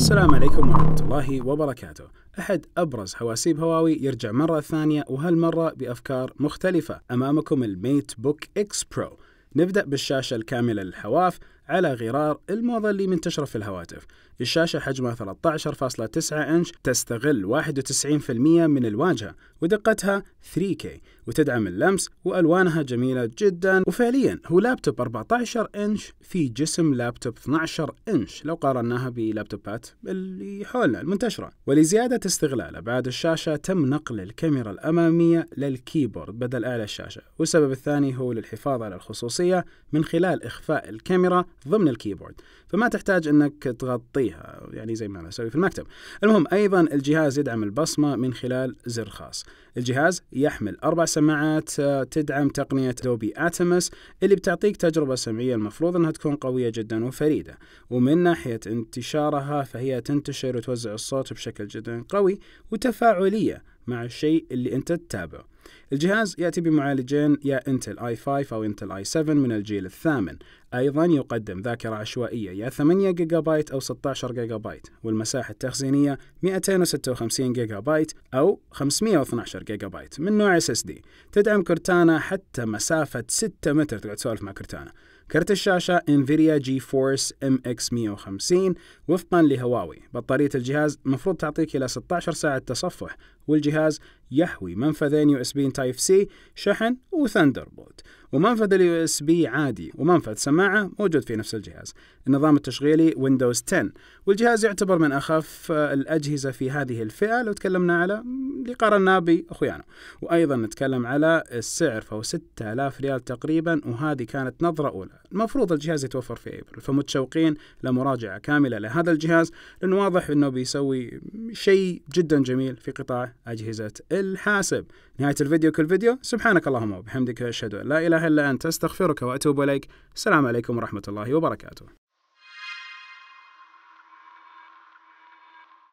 السلام عليكم ورحمة الله وبركاته أحد أبرز حواسيب هواوي يرجع مرة ثانية وهالمرة بأفكار مختلفة أمامكم الميت بوك إكس برو نبدأ بالشاشة الكاملة للحواف على غرار الموضة اللي منتشرة في الهواتف الشاشة حجمها 13.9 إنش تستغل 91% من الواجهة ودقتها 3K وتدعم اللمس وألوانها جميلة جدا وفعليا هو لابتوب 14 إنش في جسم لابتوب 12 إنش لو قارناها بلابتوبات اللي حولنا المنتشرة ولزيادة استغلال أبعاد الشاشة تم نقل الكاميرا الأمامية للكيبورد بدل أعلى الشاشة والسبب الثاني هو للحفاظ على الخصوصية من خلال إخفاء الكاميرا ضمن الكيبورد فما تحتاج انك تغطيها يعني زي ما انا اسوي في المكتب المهم ايضا الجهاز يدعم البصمه من خلال زر خاص الجهاز يحمل اربع سماعات آه، تدعم تقنيه دوبي اتمس اللي بتعطيك تجربه سمعيه المفروض انها تكون قويه جدا وفريده ومن ناحيه انتشارها فهي تنتشر وتوزع الصوت بشكل جدا قوي وتفاعليه مع الشيء اللي انت تتابعه الجهاز يأتي بمعالجين يا انتل i 5 أو انتل i 7 من الجيل الثامن أيضا يقدم ذاكرة عشوائية يا 8 جيجا بايت أو 16 جيجا بايت والمساحة التخزينية 256 جيجا بايت أو 512 جيجا بايت من نوع SSD تدعم كورتانا حتى مسافة 6 متر تقعد تسولف مع كورتانا كرت الشاشة انفيديا جي فورس ام اكس 150 وفقا لهواوي بطارية الجهاز مفروض تعطيك إلى 16 ساعة تصفح والجهاز يحوي منفذين يو اس بي تايب سي شحن بولت ومنفذ اليو اس بي عادي ومنفذ سماعة موجود في نفس الجهاز النظام التشغيلي ويندوز 10 والجهاز يعتبر من أخف آه، الأجهزة في هذه الفئة لو تكلمنا على اللي قارنا بأخويانا وأيضا نتكلم على السعر فهو 6000 ريال تقريبا وهذه كانت نظرة أولى المفروض الجهاز يتوفر في أبريل فمتشوقين لمراجعة كاملة لهذا الجهاز لأنه واضح أنه بيسوي شيء جدا جميل في قطاع أجهزة الحاسب نهاية الفيديو كل فيديو سبحانك اللهم وبحمدك أشهد أن لا إله إلا أنت أستغفرك وأتوب إليك السلام عليكم ورحمة الله وبركاته